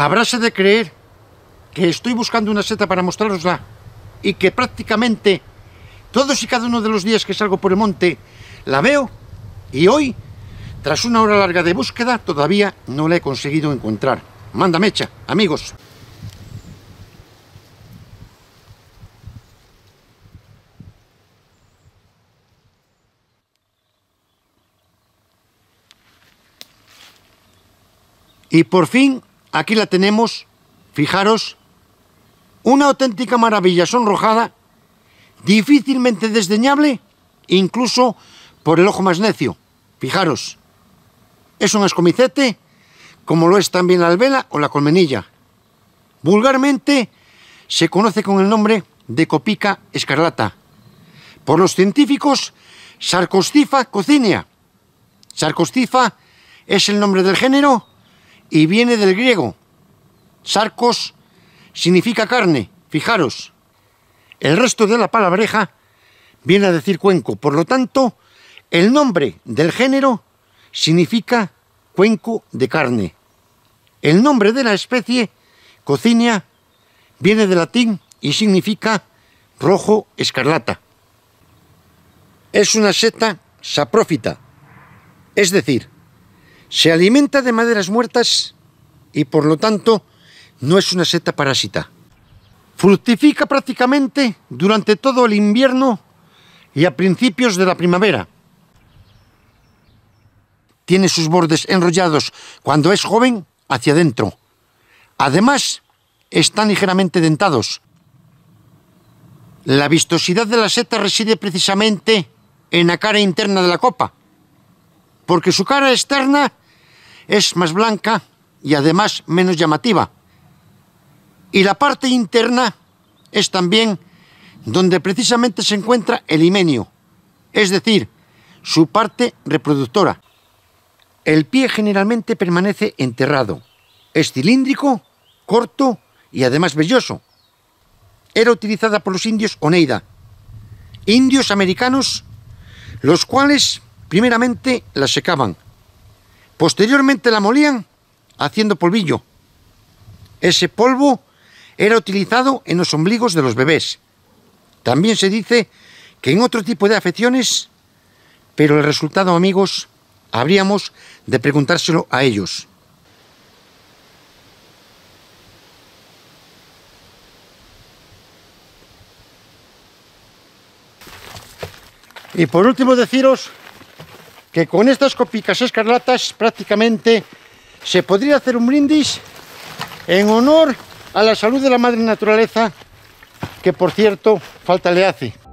Habráse de creer que estoy buscando una seta para mostrarosla y que prácticamente todos y cada uno de los días que salgo por el monte la veo y hoy, tras una hora larga de búsqueda, todavía no la he conseguido encontrar. Manda mecha, amigos. Y por fin Aquí la tenemos, fijaros, una auténtica maravilla sonrojada, difícilmente desdeñable, incluso por el ojo más necio. Fijaros, es un escomicete, como lo es también la albela o la colmenilla. Vulgarmente se conoce con el nombre de copica escarlata. Por los científicos, Sarcostifa Cocinea. Sarcostifa es el nombre del género y viene del griego. Sarcos significa carne, fijaros. El resto de la palabreja viene a decir cuenco, por lo tanto, el nombre del género significa cuenco de carne. El nombre de la especie, cocinia, viene del latín y significa rojo escarlata. Es una seta saprófita, es decir, se alimenta de maderas muertas y por lo tanto no es una seta parásita. Fructifica prácticamente durante todo el invierno y a principios de la primavera. Tiene sus bordes enrollados cuando es joven hacia adentro. Además, están ligeramente dentados. La vistosidad de la seta reside precisamente en la cara interna de la copa, porque su cara externa es más blanca y además menos llamativa. Y la parte interna es también donde precisamente se encuentra el himenio, es decir, su parte reproductora. El pie generalmente permanece enterrado. Es cilíndrico, corto y además velloso. Era utilizada por los indios Oneida, indios americanos, los cuales primeramente la secaban Posteriormente la molían haciendo polvillo. Ese polvo era utilizado en los ombligos de los bebés. También se dice que en otro tipo de afecciones, pero el resultado, amigos, habríamos de preguntárselo a ellos. Y por último deciros que con estas copicas escarlatas prácticamente se podría hacer un brindis en honor a la salud de la madre naturaleza, que por cierto falta le hace.